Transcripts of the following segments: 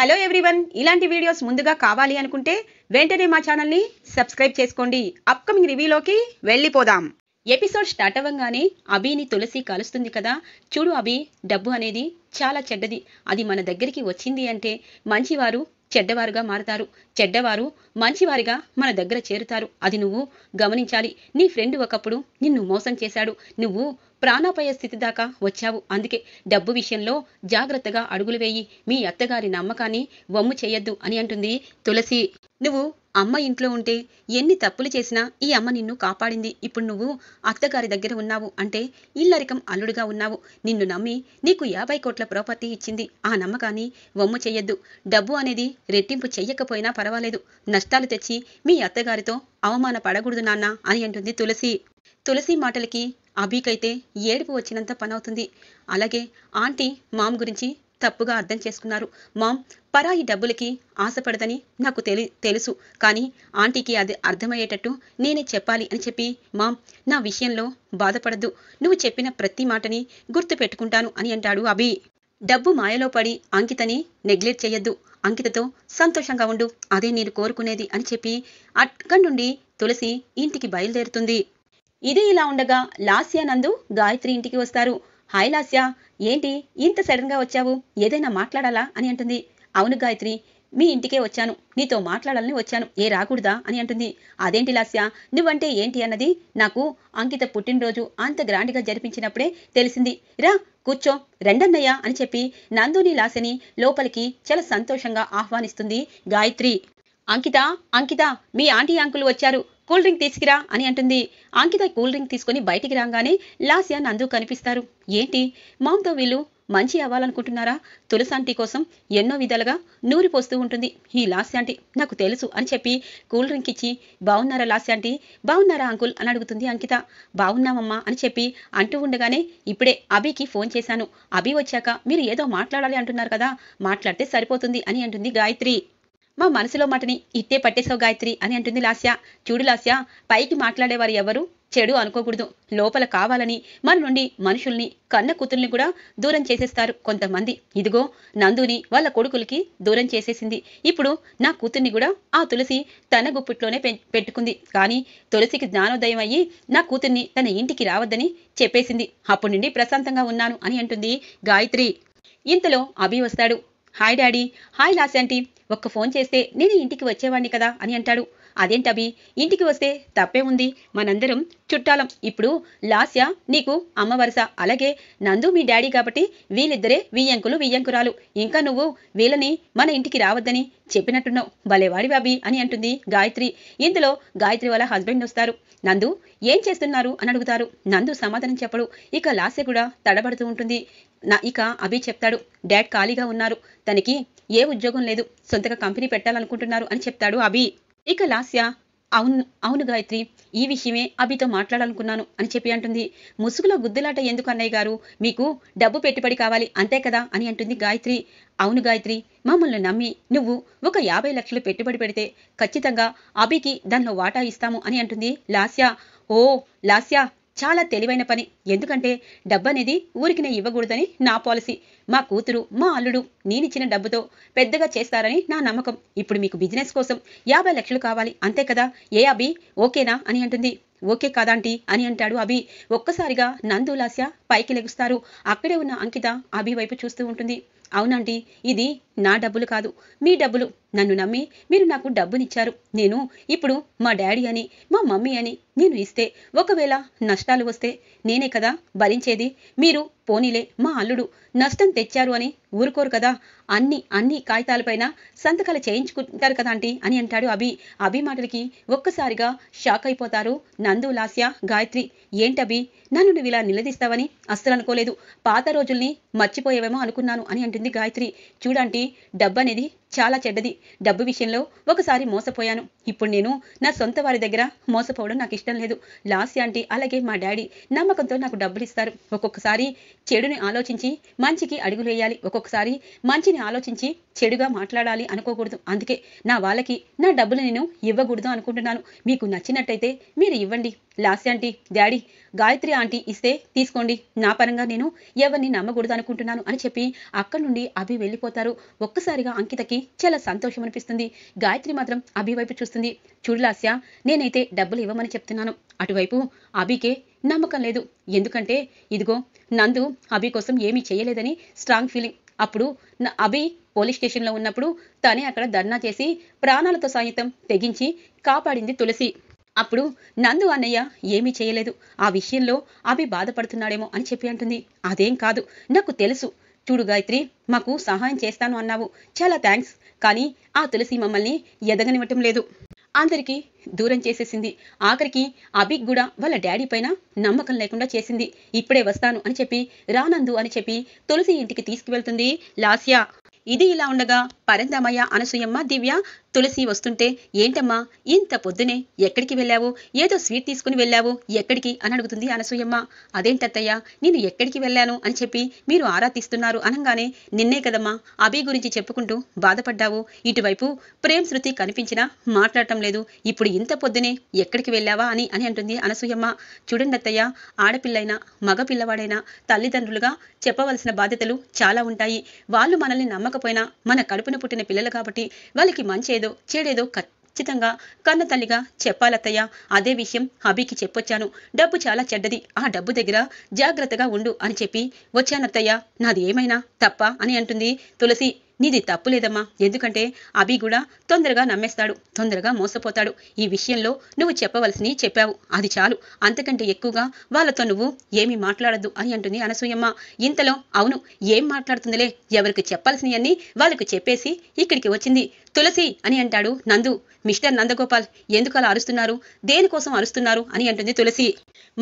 hello everyone ఇలాంటి videos ముందుగా కావాలి అనుకుంటే వెంటనే మా ఛానల్ని సబ్స్క్రైబ్ చేసుకోండి అప్కమింగ్ రివ్యూలోకి వెళ్ళిపోదాం ఎపిసోడ్ స్టార్ట్ అవ్వగానే అభిని తులసి కలుస్తుంది కదా చూడు అభి డబ్బు అనేది చాలా చెడ్డది అది మన దగ్గరికి వచ్చింది అంటే మంచివారు చెడ్డవారుగా మారతారు చెడ్డవారు మంచివారిగా మన దగ్గర చేరుతారు అది నువ్వు గమనించాలి నీ ఫ్రెండ్ ఒకప్పుడు నిన్ను మోసం చేశాడు నువ్వు ప్రాణాపాయ స్థితి దాకా వచ్చావు అందుకే డబ్బు విషయంలో జాగ్రత్తగా అడుగులు వేయి మీ అత్తగారి నమ్మకాన్ని వమ్ము చేయొద్దు అని అంటుంది తులసి నువ్వు అమ్మ ఇంట్లో ఉంటే ఎన్ని తప్పులు చేసినా ఈ అమ్మ నిన్ను కాపాడింది ఇప్పుడు నువ్వు అత్తగారి దగ్గర ఉన్నావు అంటే ఇల్లరికం అల్లుడుగా ఉన్నావు నిన్ను నమ్మి నీకు యాభై కోట్ల ప్రాపర్టీ ఇచ్చింది ఆ నమ్మకాన్ని వమ్ము చేయొద్దు డబ్బు అనేది రెట్టింపు చెయ్యకపోయినా పర్వాలేదు నష్టాలు తెచ్చి మీ అత్తగారితో అవమాన పడకూడదు నాన్న అని అంటుంది తులసి తులసి మాటలకి అభికైతే ఏడుపు వచ్చినంత పనవుతుంది అలాగే ఆంటీ మామ్ గురించి తప్పుగా అర్థం చేసుకున్నారు మామ్ పరాయి డబ్బులకి ఆశపడదని నాకు తెలి తెలుసు కానీ ఆంటీకి అది అర్థమయ్యేటట్టు నేనే చెప్పాలి అని చెప్పి మామ్ నా విషయంలో బాధపడద్దు నువ్వు చెప్పిన ప్రతి మాటని గుర్తు పెట్టుకుంటాను అని అంటాడు అభి డబ్బు మాయలో పడి అంకితని నెగ్లెక్ట్ చేయొద్దు అంకితతో సంతోషంగా ఉండు అదే నేను కోరుకునేది అని చెప్పి అక్కడి నుండి తులసి ఇంటికి బయలుదేరుతుంది ఇది ఇలా ఉండగా లాస్య నందు గాయత్రి ఇంటికి వస్తారు హాయ్ లాస్య ఏంటి ఇంత సడన్ గా వచ్చావు ఏదైనా మాట్లాడాలా అని అంటుంది అవును గాయత్రి మీ ఇంటికే వచ్చాను నీతో మాట్లాడాలని వచ్చాను ఏ రాకూడదా అని అంటుంది అదేంటి లాస్య నువ్వంటే ఏంటి అన్నది నాకు అంకిత పుట్టినరోజు అంత గ్రాండ్గా జరిపించినప్పుడే తెలిసింది రా కూర్చో రెండన్నయ్య అని చెప్పి నందుని లాసని లోపలికి చాలా సంతోషంగా ఆహ్వానిస్తుంది గాయత్రి అంకిత అంకిత మీ ఆంటీ అంకులు వచ్చారు కూల్ డ్రింక్ తీసుకురా అని అంటుంది అంకిత కూల్ డ్రింక్ తీసుకుని బయటికి రాగానే లాస్య నందు కనిపిస్తారు ఏంటి మామ్తో వీళ్ళు మంచి అవ్వాలనుకుంటున్నారా తులసాంటి కోసం ఎన్నో విధాలుగా నూరి పోస్తూ ఉంటుంది ఈ లాస్యాంటి నాకు తెలుసు అని చెప్పి కూల్ డ్రింక్ ఇచ్చి బాగున్నారా లాస్యాంటీ బాగున్నారా అంకుల్ అని అడుగుతుంది అంకిత బాగున్నామమ్మా అని చెప్పి అంటూ ఉండగానే ఇప్పుడే అభికి ఫోన్ చేశాను అభి వచ్చాక మీరు ఏదో మాట్లాడాలి అంటున్నారు కదా మాట్లాడితే సరిపోతుంది అని అంటుంది గాయత్రి మా మనసులో మాటని ఇట్టే పట్టేసావు గాయత్రి అని అంటుంది లాస్య చూడు లాస్య పైకి మాట్లాడేవారు ఎవరు చెడు అనుకోకూడదు లోపల కావాలని మన నుండి మనుషుల్ని కన్న కూతుర్ని కూడా దూరం చేసేస్తారు కొంతమంది ఇదిగో నందుని వాళ్ళ కొడుకులకి దూరం చేసేసింది ఇప్పుడు నా కూతుర్ని కూడా ఆ తులసి తన గుప్పిట్లోనే పెట్టుకుంది కానీ తులసికి జ్ఞానోదయం అయ్యి నా కూతుర్ని తన ఇంటికి రావద్దని చెప్పేసింది అప్పటి నుండి ప్రశాంతంగా ఉన్నాను అని అంటుంది గాయత్రి ఇంతలో అభి వస్తాడు హాయ్ డాడీ హాయ్ లాసంటీ ఒక్క ఫోన్ చేస్తే నేను ఇంటికి వచ్చేవాడిని కదా అని అంటాడు అదేంటవి ఇంటికి వస్తే తప్పే ఉంది మనందరం చుట్టాలం ఇప్పుడు లాస్య నీకు అమ్మ వరుస అలాగే నందు మీ డాడీ కాబట్టి వీళ్ళిద్దరే వియ్యంకులు వియ్యంకురాలు ఇంకా నువ్వు వీళ్ళని మన ఇంటికి రావద్దని చెప్పినట్టున్నావు భలేవాడి బాబీ అని అంటుంది గాయత్రి ఇందులో గాయత్రి వాళ్ళ హస్బెండ్ వస్తారు నందు ఏం చేస్తున్నారు అని అడుగుతారు నందు సమాధానం చెప్పడు ఇక లాస్య కూడా తడబడుతూ ఉంటుంది నా ఇక అభి చెప్తాడు డాడ్ ఖాళీగా ఉన్నారు తనకి ఏ ఉద్యోగం లేదు సొంతగా కంపెనీ పెట్టాలనుకుంటున్నారు అని చెప్తాడు అభి ఇక లాస్య అవును అవును గాయత్రి ఈ విషయమే అభితో మాట్లాడాలనుకున్నాను అని చెప్పి అంటుంది ముసుగులో గుద్దులాట ఎందుకు అన్నయ్య గారు మీకు డబ్బు పెట్టుబడి కావాలి అంతే కదా అని అంటుంది గాయత్రి అవును గాయత్రి మమ్మల్ని నమ్మి నువ్వు ఒక యాభై లక్షలు పెట్టుబడి పెడితే ఖచ్చితంగా అభికి దానిలో వాటా ఇస్తాము అని అంటుంది లాస్య ఓ లాస్య చాలా తెలివైన పని ఎందుకంటే డబ్బనేది ఊరికినే ఇవ్వకూడదని నా పాలసీ మా కూతురు మా అల్లుడు నేనిచ్చిన డబ్బుతో పెద్దగా చేస్తారని నా నమ్మకం ఇప్పుడు మీకు బిజినెస్ కోసం యాభై లక్షలు కావాలి అంతే కదా ఏ అభి ఓకేనా అని అంటుంది ఓకే కాదాంటీ అని అంటాడు అభి ఒక్కసారిగా నందు లాస్య పైకి లెగుస్తారు అక్కడే ఉన్న అంకిత అభి వైపు చూస్తూ ఉంటుంది అవునండి ఇది నా డబ్బులు కాదు మీ డబ్బులు నన్ను నమ్మి మీరు నాకు డబ్బునిచ్చారు నేను ఇప్పుడు మా డాడీ అని మా మమ్మీ అని నేను ఇస్తే ఒకవేళ నష్టాలు వస్తే నేనే కదా భరించేది మీరు పోనీలే మా అల్లుడు నష్టం తెచ్చారు అని ఊరుకోరు కదా అన్ని అన్ని కాగితాలపైన సంతకాలు చేయించుకుంటారు కదా ఆంటీ అని అంటాడు అభి అభి మాటలకి ఒక్కసారిగా షాక్ అయిపోతారు నందు లాస్య గాయత్రి ఏంటభి నన్ను నువ్వు ఇలా నిలదీస్తావని అస్సలు అనుకోలేదు పాత రోజుల్ని మర్చిపోయేవేమో అనుకున్నాను అని అంటుంది చెప్పింది గాయత్రి చూడండి డబ్బు అనేది చాలా చెడ్డది డబ్బు విషయంలో ఒకసారి మోసపోయాను ఇప్పుడు నేను నా సొంత వారి దగ్గర మోసపోవడం నాకు ఇష్టం లేదు లాస్య ఆంటీ అలాగే మా డాడీ నమ్మకంతో నాకు డబ్బులు ఇస్తారు ఒక్కొక్కసారి చెడుని ఆలోచించి మంచికి అడుగులు వేయాలి ఒక్కొక్కసారి మంచిని ఆలోచించి చెడుగా మాట్లాడాలి అనుకోకూడదు అందుకే నా వాళ్ళకి నా డబ్బులు నేను ఇవ్వకూడదు అనుకుంటున్నాను మీకు నచ్చినట్టయితే మీరు ఇవ్వండి లాస్ ఆంటీ డాడీ గాయత్రి ఆంటీ ఇస్తే తీసుకోండి నా పరంగా నేను ఎవరిని నమ్మకూడదు అనుకుంటున్నాను అని చెప్పి అక్కడి నుండి అవి వెళ్ళిపోతారు ఒక్కసారిగా అంకితకి చాలా సంతోషం అనిపిస్తుంది గాయత్రి మాత్రం అభి వైపు చూస్తుంది చూడలాస్య నేనైతే డబ్బులు ఇవ్వమని చెప్తున్నాను అటువైపు అభికే నమ్మకం లేదు ఎందుకంటే ఇదిగో నందు అభి కోసం ఏమీ చేయలేదని స్ట్రాంగ్ ఫీలింగ్ అప్పుడు అభి పోలీస్ స్టేషన్లో ఉన్నప్పుడు తనే అక్కడ ధర్నా చేసి ప్రాణాలతో సాయుతం తెగించి కాపాడింది తులసి అప్పుడు నందు అన్నయ్య ఏమీ చేయలేదు ఆ విషయంలో అభి బాధపడుతున్నాడేమో అని చెప్పి అంటుంది అదేం కాదు నాకు తెలుసు చూడు గాయత్రి మాకు సహాయం చేస్తాను అన్నావు చాలా థ్యాంక్స్ కానీ ఆ తులసి మమ్మల్ని ఎదగనివ్వటం లేదు అందరికీ దూరం చేసేసింది ఆఖరికి అభిక్ కూడా వాళ్ళ డాడీ పైన నమ్మకం లేకుండా చేసింది ఇప్పుడే వస్తాను అని చెప్పి రానందు అని చెప్పి తులసి ఇంటికి తీసుకువెళ్తుంది లాస్య ఇది ఇలా ఉండగా పరందమయ్య అనసూయమ్మ దివ్య తులసి వస్తుంటే ఏంటమ్మా ఇంత పొద్దునే ఎక్కడికి వెళ్ళావు ఏదో స్వీట్ తీసుకుని వెళ్ళావు ఎక్కడికి అని అడుగుతుంది అనసూయమ్మ అదేంటత్తయ్యా నేను ఎక్కడికి వెళ్ళాను అని చెప్పి మీరు ఆరా తీస్తున్నారు అనగానే నిన్నే కదమ్మా అభి గురించి చెప్పుకుంటూ బాధపడ్డావు ఇటువైపు ప్రేమ్ శృతి కనిపించినా మాట్లాడటం లేదు ఇప్పుడు ఇంత పొద్దునే ఎక్కడికి వెళ్ళావా అని అని అంటుంది అనసూయమ్మ చూడండి అత్తయ్య ఆడపిల్లైనా మగపిల్లవాడైనా తల్లిదండ్రులుగా చెప్పవలసిన బాధ్యతలు చాలా ఉంటాయి వాళ్ళు మనల్ని నమ్మకపోయినా మన కడుపున పుట్టిన పిల్లలు కాబట్టి వాళ్ళకి మంచి మంచేదో చెడేదో ఖచ్చితంగా కన్న తల్లిగా చెప్పాలత్తయ్య అదే విషయం హబీకి చెప్పొచ్చాను డబ్బు చాలా చెడ్డది ఆ డబ్బు దగ్గర జాగ్రత్తగా ఉండు అని చెప్పి వచ్చానత్తయ్య నాది ఏమైనా తప్ప అని అంటుంది తులసి నీది తప్పు లేదమ్మా ఎందుకంటే అభి కూడా తొందరగా నమ్మేస్తాడు తొందరగా మోసపోతాడు ఈ విషయంలో నువ్వు చెప్పవలసినవి చెప్పావు అది చాలు అంతకంటే ఎక్కువగా వాళ్ళతో నువ్వు ఏమీ మాట్లాడద్దు అని అంటుంది అనసూయమ్మ ఇంతలో అవును ఏం మాట్లాడుతుందిలే ఎవరికి చెప్పాల్సినవన్నీ వాళ్ళకు చెప్పేసి ఇక్కడికి వచ్చింది తులసి అని అంటాడు నందు మిస్టర్ నందగోపాల్ ఎందుకు అలా అరుస్తున్నారు దేనికోసం అరుస్తున్నారు అని అంటుంది తులసి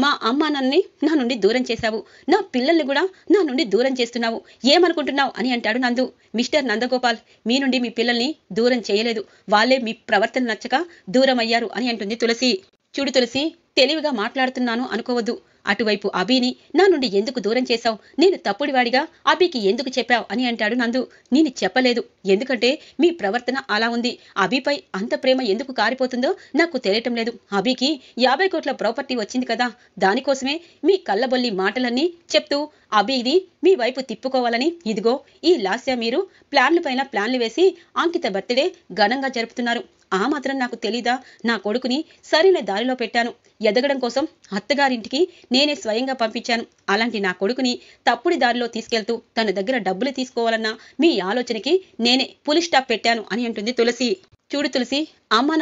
మా అమ్మ నన్ని నా నుండి దూరం చేశావు నా పిల్లల్ని కూడా నా నుండి దూరం చేస్తున్నావు ఏమనుకుంటున్నావు అని అంటాడు నందు మిస్టర్ నందగోపాల్ మీ నుండి మీ పిల్లల్ని దూరం చేయలేదు వాళ్లే మీ ప్రవర్తన నచ్చక దూరం అయ్యారు అని అంటుంది తులసి చూడు తులసి తెలివిగా మాట్లాడుతున్నాను అనుకోవద్దు అటువైపు అభిని నా నుండి ఎందుకు దూరం చేశావు నేను తప్పుడివాడిగా అభికి ఎందుకు చెప్పావు అని అంటాడు నందు నేను చెప్పలేదు ఎందుకంటే మీ ప్రవర్తన అలా ఉంది అభిపై అంత ప్రేమ ఎందుకు కారిపోతుందో నాకు తెలియటం లేదు అభికి యాభై కోట్ల ప్రాపర్టీ వచ్చింది కదా దానికోసమే మీ కళ్ళబొల్లి మాటలన్నీ చెప్తూ అభిది మీ వైపు తిప్పుకోవాలని ఇదిగో ఈ లాస్య మీరు ప్లాన్లు పైన ప్లాన్లు వేసి అంకిత బర్త్డే ఘనంగా జరుపుతున్నారు ఆ మాత్రం నాకు తెలీదా నా కొడుకుని సరైన దారిలో పెట్టాను ఎదగడం కోసం అత్తగారింటికి నేనే స్వయంగా పంపించాను అలాంటి నా కొడుకుని తప్పుడు దారిలో తీసుకెళ్తూ తన దగ్గర డబ్బులు తీసుకోవాలన్న మీ ఆలోచనకి నేనే పులి స్టాప్ పెట్టాను అని అంటుంది తులసి చూడు తులసి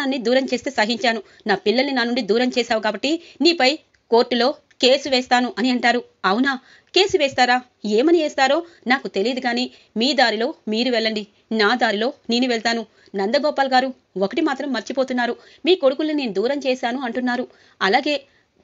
నాన్ని దూరం చేస్తే సహించాను నా పిల్లల్ని నా నుండి దూరం చేశావు కాబట్టి నీపై కోర్టులో కేసు వేస్తాను అని అంటారు అవునా కేసు వేస్తారా ఏమని వేస్తారో నాకు తెలియదు కానీ మీ దారిలో మీరు వెళ్ళండి నా దారిలో నేను వెళ్తాను నందగోపాల్ గారు ఒకటి మాత్రం మర్చిపోతున్నారు మీ కొడుకుల్ని నేను దూరం చేశాను అంటున్నారు అలాగే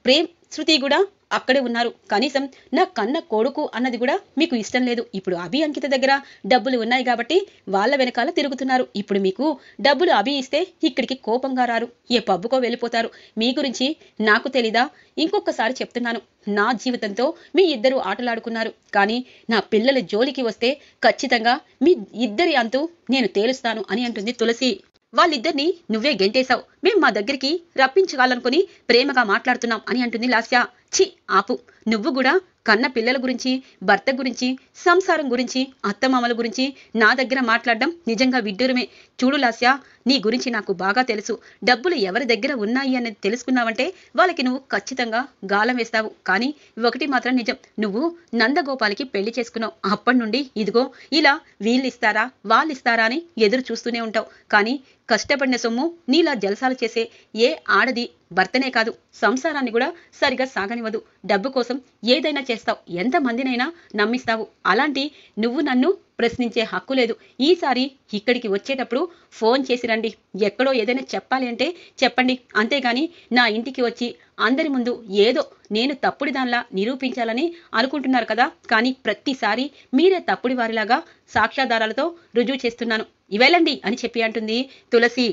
ప్రేమ్ శృతి కూడా అక్కడే ఉన్నారు కనీసం నా కన్న కొడుకు అన్నది కూడా మీకు ఇష్టం లేదు ఇప్పుడు అభి అంకిత దగ్గర డబ్బులు ఉన్నాయి కాబట్టి వాళ్ళ వెనకాల తిరుగుతున్నారు ఇప్పుడు మీకు డబ్బులు అభి ఇస్తే ఇక్కడికి కోపంగా రారు ఏ పబ్బుకో వెళ్ళిపోతారు మీ గురించి నాకు తెలీదా ఇంకొకసారి చెప్తున్నాను నా జీవితంతో మీ ఇద్దరు ఆటలాడుకున్నారు కానీ నా పిల్లల జోలికి వస్తే ఖచ్చితంగా మీ ఇద్దరి అంతు నేను తేలుస్తాను అని అంటుంది తులసి వాళ్ళిద్దరిని నువ్వే గెంటేశావు మేం మా దగ్గరికి రప్పించగాలనుకుని ప్రేమగా మాట్లాడుతున్నాం అని అంటుంది లాస్యా చి ఆపు నువ్వు కూడా కన్న పిల్లల గురించి భర్త గురించి సంసారం గురించి అత్తమామల గురించి నా దగ్గర మాట్లాడడం నిజంగా విడ్డూరమే చూడు లాస్య నీ గురించి నాకు బాగా తెలుసు డబ్బులు ఎవరి దగ్గర ఉన్నాయి అనేది తెలుసుకున్నావంటే వాళ్ళకి నువ్వు ఖచ్చితంగా గాలం వేస్తావు కానీ ఒకటి మాత్రం నిజం నువ్వు నందగోపాలకి పెళ్లి చేసుకున్నావు అప్పటి నుండి ఇదిగో ఇలా వీళ్ళు ఇస్తారా వాళ్ళు ఇస్తారా అని ఎదురు చూస్తూనే ఉంటావు కానీ కష్టపడిన సొమ్ము నీలా జలసాలు చేసే ఏ ఆడది భర్తనే కాదు సంసారాన్ని కూడా సరిగా సాగనివ్వదు డబ్బు కోసం ఏదైనా చేస్తావు ఎంతమందినైనా నమ్మిస్తావు అలాంటి నువ్వు నన్ను ప్రశ్నించే హక్కు లేదు ఈసారి ఇక్కడికి వచ్చేటప్పుడు ఫోన్ చేసి రండి ఎక్కడో ఏదైనా చెప్పాలి అంటే చెప్పండి అంతేగాని నా ఇంటికి వచ్చి అందరి ముందు ఏదో నేను తప్పుడు దానిలా నిరూపించాలని అనుకుంటున్నారు కదా కానీ ప్రతిసారి మీరే తప్పుడు వారిలాగా సాక్ష్యాధారాలతో రుజువు చేస్తున్నాను ఇవేలండి అని చెప్పి అంటుంది తులసి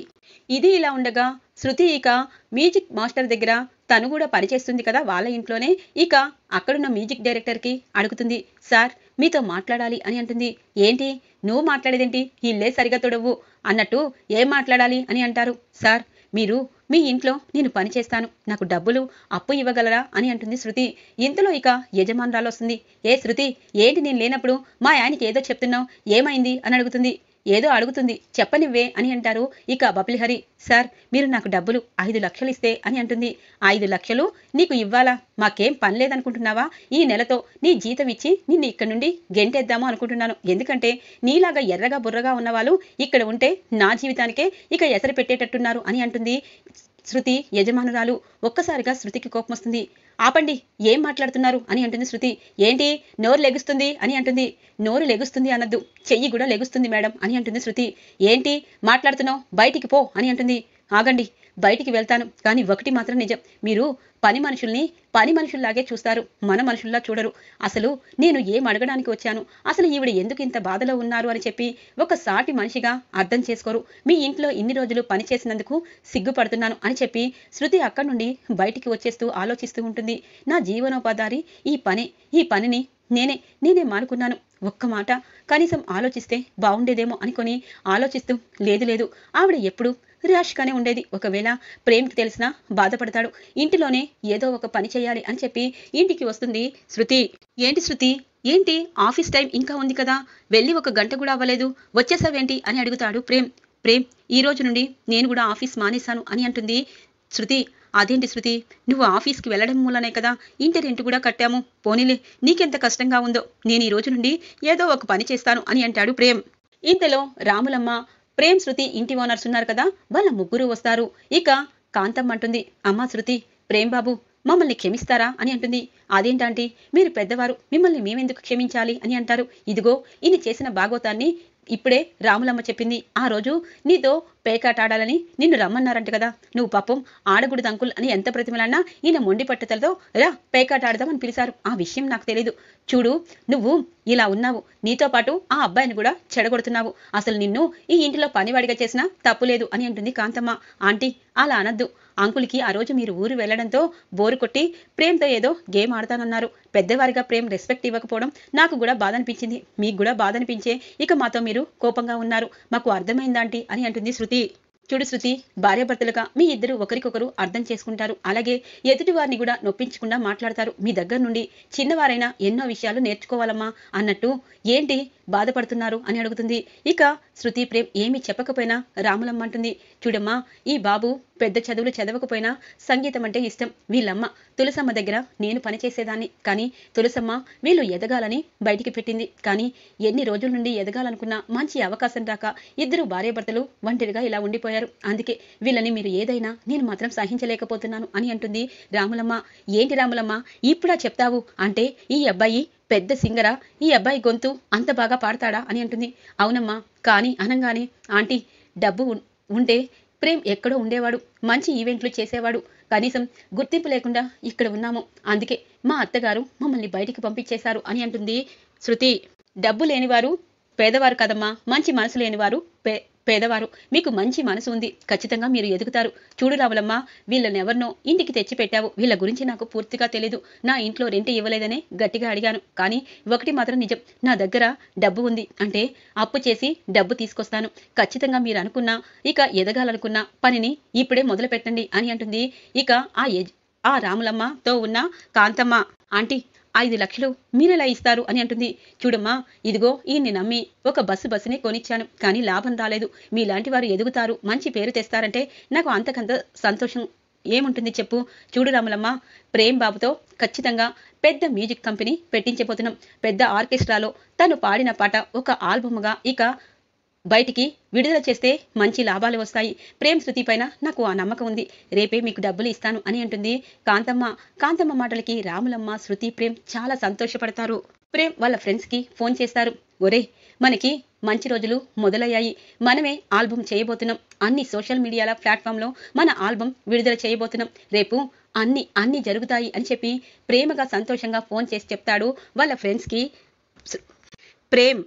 ఇది ఇలా ఉండగా శృతి ఇక మ్యూజిక్ మాస్టర్ దగ్గర తను కూడా పనిచేస్తుంది కదా వాళ్ళ ఇంట్లోనే ఇక అక్కడున్న మ్యూజిక్ డైరెక్టర్కి అడుగుతుంది సార్ మీతో మాట్లాడాలి అని అంటుంది ఏంటి నువ్వు మాట్లాడేదేంటి ఇల్లే సరిగా తొడవు అన్నట్టు ఏం మాట్లాడాలి అని అంటారు సార్ మీరు మీ ఇంట్లో నేను పని చేస్తాను నాకు డబ్బులు అప్పు ఇవ్వగలరా అని అంటుంది శృతి ఇంతలో ఇక యజమానురాలు వస్తుంది ఏ శృతి ఏంటి నేను లేనప్పుడు మా ఆయనకి ఏదో చెప్తున్నావు ఏమైంది అని అడుగుతుంది ఏదో అడుగుతుంది చెప్పనివ్వే అని అంటారు ఇక బబ్లిహరి సార్ మీరు నాకు డబ్బులు ఐదు లక్షలు ఇస్తే అని అంటుంది ఐదు లక్షలు నీకు ఇవ్వాలా మాకేం పని లేదనుకుంటున్నావా ఈ నెలతో నీ జీతం ఇచ్చి నిన్ను ఇక్కడి నుండి గెంటేద్దాము అనుకుంటున్నాను ఎందుకంటే నీలాగా ఎర్రగా బుర్రగా ఉన్నవాళ్ళు ఇక్కడ ఉంటే నా జీవితానికే ఇక ఎసరు పెట్టేటట్టున్నారు అని అంటుంది శృతి యజమానురాలు ఒక్కసారిగా శృతికి కోపం వస్తుంది ఆపండి ఏం మాట్లాడుతున్నారు అని అంటుంది శృతి ఏంటి నోరు లెగుస్తుంది అని అంటుంది నోరు లెగుస్తుంది అనద్దు చెయ్యి కూడా లెగుస్తుంది మేడం అని అంటుంది శృతి ఏంటి మాట్లాడుతున్నావు బయటికి పో అని అంటుంది ఆగండి బయటికి వెళ్తాను కానీ ఒకటి మాత్రం నిజం మీరు పని మనుషుల్ని పని మనుషుల్లాగే చూస్తారు మన మనుషుల్లా చూడరు అసలు నేను ఏం అడగడానికి వచ్చాను అసలు ఈవిడ ఎందుకు ఇంత బాధలో ఉన్నారు అని చెప్పి ఒక సాటి మనిషిగా అర్థం చేసుకోరు మీ ఇంట్లో ఇన్ని రోజులు పని చేసినందుకు సిగ్గుపడుతున్నాను అని చెప్పి శృతి అక్కడి నుండి బయటికి వచ్చేస్తూ ఆలోచిస్తూ ఉంటుంది నా జీవనోపాధారి ఈ పని ఈ పనిని నేనే నేనే మానుకున్నాను ఒక్క మాట కనీసం ఆలోచిస్తే బాగుండేదేమో అనుకొని ఆలోచిస్తూ లేదు లేదు ఆవిడ ఎప్పుడు ర్యాష్గానే ఉండేది ఒకవేళ ప్రేమికి తెలిసినా బాధపడతాడు ఇంటిలోనే ఏదో ఒక పని చేయాలి అని చెప్పి ఇంటికి వస్తుంది శృతి ఏంటి శృతి ఏంటి ఆఫీస్ టైం ఇంకా ఉంది కదా వెళ్ళి ఒక గంట కూడా అవ్వలేదు వచ్చేసావేంటి అని అడుగుతాడు ప్రేమ్ ప్రేమ్ ఈ రోజు నుండి నేను కూడా ఆఫీస్ మానేశాను అని అంటుంది శృతి అదేంటి శృతి నువ్వు ఆఫీస్కి వెళ్ళడం మూలనే కదా ఇంటి రెంట్ కూడా కట్టాము పోనీలే నీకెంత కష్టంగా ఉందో నేను ఈ రోజు నుండి ఏదో ఒక పని చేస్తాను అని అంటాడు ప్రేమ్ ఇంతలో రాములమ్మ ప్రేమ్ శృతి ఇంటి ఓనర్స్ ఉన్నారు కదా వాళ్ళ ముగ్గురు వస్తారు ఇక కాంతమ్మ అంటుంది అమ్మా శృతి ప్రేమ్ బాబు మమ్మల్ని క్షమిస్తారా అని అంటుంది అదేంటంటే మీరు పెద్దవారు మిమ్మల్ని మేమెందుకు క్షమించాలి అని అంటారు ఇదిగో ఈయన చేసిన భాగోతాన్ని ఇప్పుడే రాములమ్మ చెప్పింది ఆ రోజు నీతో పేకాటాడాలని నిన్ను రమ్మన్నారంట కదా నువ్వు పాపం ఆడగుడి దంకుల్ అని ఎంత ప్రతిమలన్నా ఈయన మొండి పట్టుదలతో రా పేకాటాడదామని పిలిచారు ఆ విషయం నాకు తెలియదు చూడు నువ్వు ఇలా ఉన్నావు నీతో పాటు ఆ అబ్బాయిని కూడా చెడగొడుతున్నావు అసలు నిన్ను ఈ ఇంటిలో పనివాడిగా చేసినా తప్పులేదు అని అంటుంది కాంతమ్మ ఆంటీ అలా అనద్దు అంకులకి ఆ రోజు మీరు ఊరు వెళ్లడంతో బోరు కొట్టి ప్రేమ్తో ఏదో గేమ్ ఆడతానన్నారు పెద్దవారిగా ప్రేమ్ రెస్పెక్ట్ ఇవ్వకపోవడం నాకు కూడా బాధ అనిపించింది మీకు కూడా బాధ అనిపించే ఇక మాతో మీరు కోపంగా ఉన్నారు మాకు అర్థమైందాంటి అని అంటుంది శృతి చూడు శృతి భార్యాభర్తలుగా మీ ఇద్దరు ఒకరికొకరు అర్థం చేసుకుంటారు అలాగే ఎదుటి వారిని కూడా నొప్పించకుండా మాట్లాడతారు మీ దగ్గర నుండి చిన్నవారైనా ఎన్నో విషయాలు నేర్చుకోవాలమ్మా అన్నట్టు ఏంటి బాధపడుతున్నారు అని అడుగుతుంది ఇక శృతి ప్రేమ్ ఏమి చెప్పకపోయినా రాములమ్మ అంటుంది చూడమ్మా ఈ బాబు పెద్ద చదువులు చదవకపోయినా సంగీతం అంటే ఇష్టం వీళ్ళమ్మ తులసమ్మ దగ్గర నేను పనిచేసేదాన్ని కానీ తులసమ్మ వీళ్ళు ఎదగాలని బయటికి పెట్టింది కానీ ఎన్ని రోజుల నుండి ఎదగాలనుకున్నా మంచి అవకాశం రాక ఇద్దరు భార్యాభర్తలు ఒంటరిగా ఇలా ఉండిపోయారు అందుకే వీళ్ళని మీరు ఏదైనా నేను మాత్రం సహించలేకపోతున్నాను అని అంటుంది రాములమ్మ ఏంటి రాములమ్మ ఇప్పుడా చెప్తావు అంటే ఈ అబ్బాయి పెద్ద సింగరా ఈ అబ్బాయి గొంతు అంత బాగా పాడతాడా అని అంటుంది అవునమ్మా కానీ అనంగానే ఆంటీ డబ్బు ఉంటే ప్రేమ్ ఎక్కడో ఉండేవాడు మంచి ఈవెంట్లు చేసేవాడు కనీసం గుర్తింపు లేకుండా ఇక్కడ ఉన్నాము అందుకే మా అత్తగారు మమ్మల్ని బయటికి పంపించేశారు అని అంటుంది శృతి డబ్బు లేనివారు పేదవారు కదమ్మా మంచి మనసు లేనివారు పే పేదవారు మీకు మంచి మనసు ఉంది ఖచ్చితంగా మీరు ఎదుగుతారు చూడు వీళ్ళని ఎవరినో ఇంటికి తెచ్చిపెట్టావు వీళ్ళ గురించి నాకు పూర్తిగా తెలీదు నా ఇంట్లో రెంట్ ఇవ్వలేదనే గట్టిగా అడిగాను కానీ ఒకటి మాత్రం నిజం నా దగ్గర డబ్బు ఉంది అంటే అప్పు చేసి డబ్బు తీసుకొస్తాను ఖచ్చితంగా మీరు అనుకున్నా ఇక ఎదగాలనుకున్న పనిని ఇప్పుడే మొదలు పెట్టండి అని అంటుంది ఇక ఆ ఆ రాములమ్మతో ఉన్న కాంతమ్మ ఆంటీ ఐదు లక్షలు మీరెలా ఇస్తారు అని అంటుంది చూడమ్మా ఇదిగో ఈయన్ని నమ్మి ఒక బస్సు బస్సుని కొనిచ్చాను కానీ లాభం రాలేదు మీలాంటి వారు ఎదుగుతారు మంచి పేరు తెస్తారంటే నాకు అంతకంత సంతోషం ఏముంటుంది చెప్పు చూడు రాములమ్మ ప్రేమ్ బాబుతో ఖచ్చితంగా పెద్ద మ్యూజిక్ కంపెనీ పెట్టించబోతున్నాం పెద్ద ఆర్కెస్ట్రాలో తను పాడిన పాట ఒక ఆల్బమ్గా ఇక బయటికి విడుదల చేస్తే మంచి లాభాలు వస్తాయి ప్రేమ్ శృతి పైన నాకు ఆ నమ్మకం ఉంది రేపే మీకు డబ్బులు ఇస్తాను అని అంటుంది కాంతమ్మ కాంతమ్మ మాటలకి రాములమ్మ శృతి ప్రేమ్ చాలా సంతోషపడతారు ప్రేమ్ వాళ్ళ ఫ్రెండ్స్కి ఫోన్ చేస్తారు ఒరే మనకి మంచి రోజులు మొదలయ్యాయి మనమే ఆల్బం చేయబోతున్నాం అన్ని సోషల్ మీడియాల ప్లాట్ఫామ్లో మన ఆల్బం విడుదల చేయబోతున్నాం రేపు అన్ని అన్ని జరుగుతాయి అని చెప్పి ప్రేమగా సంతోషంగా ఫోన్ చేసి చెప్తాడు వాళ్ళ ఫ్రెండ్స్కి ప్రేమ్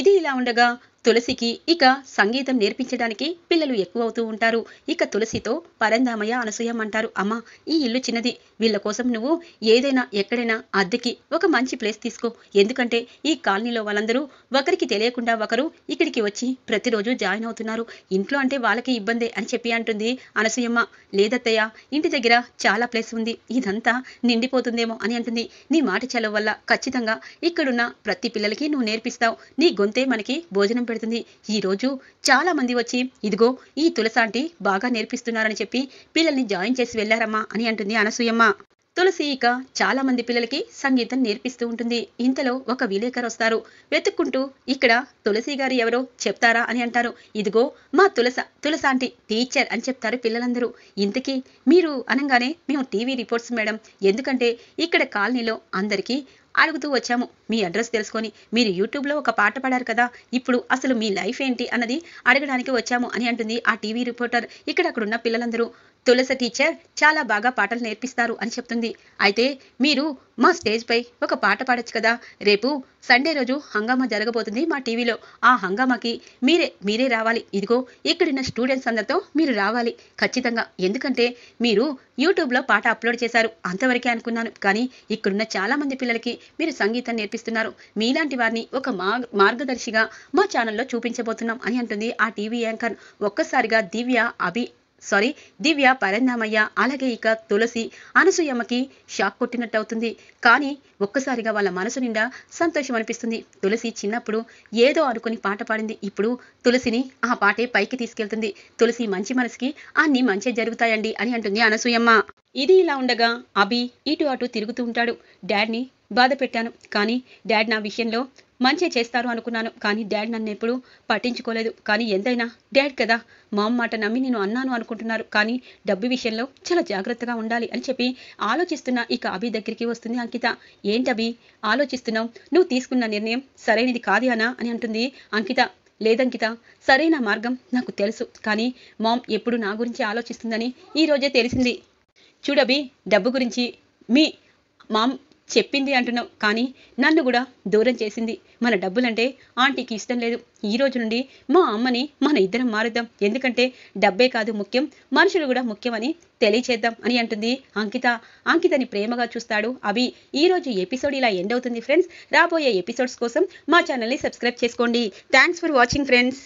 ఇది ఇలా ఉండగా తులసికి ఇక సంగీతం నేర్పించడానికి పిల్లలు ఎక్కువ అవుతూ ఉంటారు ఇక తులసితో పరందామయ్య అనసూయం అంటారు అమ్మా ఈ ఇల్లు చిన్నది వీళ్ళ కోసం నువ్వు ఏదైనా ఎక్కడైనా అద్దెకి ఒక మంచి ప్లేస్ తీసుకో ఎందుకంటే ఈ కాలనీలో వాళ్ళందరూ ఒకరికి తెలియకుండా ఒకరు ఇక్కడికి వచ్చి ప్రతిరోజు జాయిన్ అవుతున్నారు ఇంట్లో అంటే వాళ్ళకి ఇబ్బందే అని చెప్పి అంటుంది అనసూయమ్మ లేదత్తయ్య ఇంటి దగ్గర చాలా ప్లేస్ ఉంది ఇదంతా నిండిపోతుందేమో అని అంటుంది నీ మాట చలవ వల్ల ఖచ్చితంగా ఇక్కడున్న ప్రతి పిల్లలకి నువ్వు నేర్పిస్తావు నీ గొంతే మనకి భోజనం పెడుతుంది ఈరోజు మంది వచ్చి ఇదిగో ఈ తులసాంటి బాగా నేర్పిస్తున్నారని చెప్పి పిల్లల్ని జాయిన్ చేసి వెళ్లారమ్మా అని అంటుంది అనసూయమ్మ తులసి ఇక చాలా మంది పిల్లలకి సంగీతం నేర్పిస్తూ ఉంటుంది ఇంతలో ఒక విలేకరు వస్తారు వెతుక్కుంటూ ఇక్కడ తులసి గారు ఎవరో చెప్తారా అని అంటారు ఇదిగో మా తులస తులసాంటి టీచర్ అని చెప్తారు పిల్లలందరూ ఇంతకీ మీరు అనగానే మేము టీవీ రిపోర్ట్స్ మేడం ఎందుకంటే ఇక్కడ కాలనీలో అందరికీ అడుగుతూ వచ్చాము మీ అడ్రస్ తెలుసుకొని మీరు యూట్యూబ్లో ఒక పాట పాడారు కదా ఇప్పుడు అసలు మీ లైఫ్ ఏంటి అన్నది అడగడానికి వచ్చాము అని అంటుంది ఆ టీవీ రిపోర్టర్ ఇక్కడ అక్కడున్న పిల్లలందరూ తులస టీచర్ చాలా బాగా పాటలు నేర్పిస్తారు అని చెప్తుంది అయితే మీరు మా స్టేజ్పై ఒక పాట పాడచ్చు కదా రేపు సండే రోజు హంగామా జరగబోతుంది మా టీవీలో ఆ హంగామాకి మీరే మీరే రావాలి ఇదిగో ఇక్కడున్న స్టూడెంట్స్ అందరితో మీరు రావాలి ఖచ్చితంగా ఎందుకంటే మీరు యూట్యూబ్లో పాట అప్లోడ్ చేశారు అంతవరకే అనుకున్నాను కానీ ఇక్కడున్న చాలామంది పిల్లలకి మీరు సంగీతం నేర్పిస్తున్నారు మీలాంటి వారిని ఒక మార్గదర్శిగా మా ఛానల్లో చూపించబోతున్నాం అని అంటుంది ఆ టీవీ యాంకర్ ఒక్కసారిగా దివ్య అభి సారీ దివ్య పరంధామయ్య అలాగే ఇక తులసి అనసూయమ్మకి షాక్ కొట్టినట్టు అవుతుంది కానీ ఒక్కసారిగా వాళ్ళ మనసు నిండా సంతోషం అనిపిస్తుంది తులసి చిన్నప్పుడు ఏదో అనుకుని పాట పాడింది ఇప్పుడు తులసిని ఆ పాటే పైకి తీసుకెళ్తుంది తులసి మంచి మనసుకి అన్ని మంచి జరుగుతాయండి అని అంటుంది అనసూయమ్మ ఇది ఇలా ఉండగా అభి ఇటు అటు తిరుగుతూ ఉంటాడు డాడ్ని బాధ పెట్టాను కానీ డాడ్ నా విషయంలో మంచి చేస్తారు అనుకున్నాను కానీ డాడ్ నన్ను ఎప్పుడు పట్టించుకోలేదు కానీ ఎంతైనా డాడ్ కదా మా మాట నమ్మి నేను అన్నాను అనుకుంటున్నారు కానీ డబ్బు విషయంలో చాలా జాగ్రత్తగా ఉండాలి అని చెప్పి ఆలోచిస్తున్న ఇక అభి దగ్గరికి వస్తుంది అంకిత ఏంటభి ఆలోచిస్తున్నావు నువ్వు తీసుకున్న నిర్ణయం సరైనది అనా అని అంటుంది అంకిత లేదంకిత సరైన మార్గం నాకు తెలుసు కానీ మామ్ ఎప్పుడు నా గురించి ఆలోచిస్తుందని ఈరోజే తెలిసింది చూడబి డబ్బు గురించి మీ మామ్ చెప్పింది అంటున్నావు కానీ నన్ను కూడా దూరం చేసింది మన డబ్బులంటే ఆంటీకి ఇష్టం లేదు ఈ రోజు నుండి మా అమ్మని మన ఇద్దరం మారుద్దాం ఎందుకంటే డబ్బే కాదు ముఖ్యం మనుషులు కూడా ముఖ్యమని తెలియచేద్దాం అని అంటుంది అంకిత అంకితని ప్రేమగా చూస్తాడు అవి ఈరోజు ఎపిసోడ్ ఇలా ఎండ్ అవుతుంది ఫ్రెండ్స్ రాబోయే ఎపిసోడ్స్ కోసం మా ఛానల్ని సబ్స్క్రైబ్ చేసుకోండి థ్యాంక్స్ ఫర్ వాచింగ్ ఫ్రెండ్స్